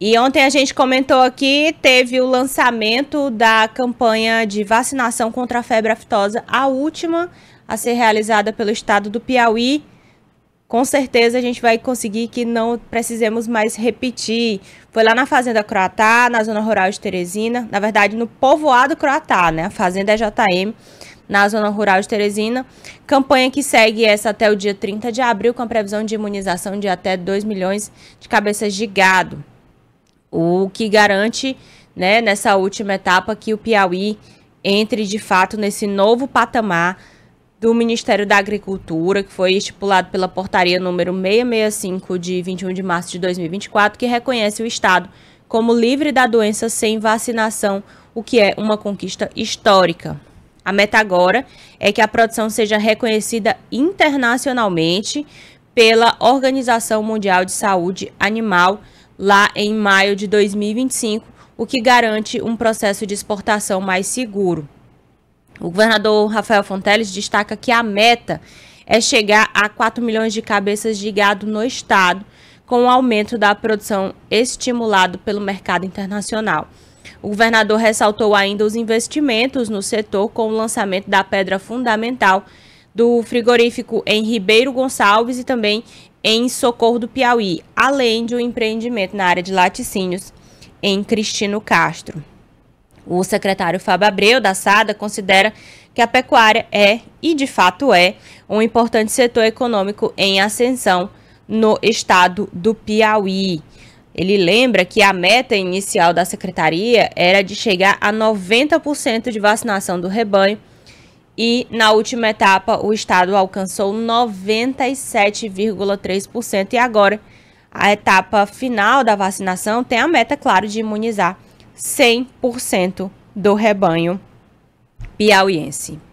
E ontem a gente comentou aqui, teve o lançamento da campanha de vacinação contra a febre aftosa, a última a ser realizada pelo estado do Piauí. Com certeza a gente vai conseguir que não precisemos mais repetir. Foi lá na Fazenda Croatá, na zona rural de Teresina, na verdade no povoado Croatá, né? A Fazenda é JM, na zona rural de Teresina. Campanha que segue essa até o dia 30 de abril, com a previsão de imunização de até 2 milhões de cabeças de gado o que garante, né, nessa última etapa que o Piauí entre de fato nesse novo patamar do Ministério da Agricultura, que foi estipulado pela portaria número 665 de 21 de março de 2024, que reconhece o estado como livre da doença sem vacinação, o que é uma conquista histórica. A meta agora é que a produção seja reconhecida internacionalmente pela Organização Mundial de Saúde Animal lá em maio de 2025, o que garante um processo de exportação mais seguro. O governador Rafael Fonteles destaca que a meta é chegar a 4 milhões de cabeças de gado no estado, com o aumento da produção estimulado pelo mercado internacional. O governador ressaltou ainda os investimentos no setor com o lançamento da pedra fundamental do frigorífico em Ribeiro Gonçalves e também em Socorro do Piauí, além de um empreendimento na área de laticínios em Cristino Castro. O secretário Fábio Abreu da SADA considera que a pecuária é, e de fato é, um importante setor econômico em ascensão no estado do Piauí. Ele lembra que a meta inicial da secretaria era de chegar a 90% de vacinação do rebanho e na última etapa o estado alcançou 97,3% e agora a etapa final da vacinação tem a meta, claro, de imunizar 100% do rebanho piauiense.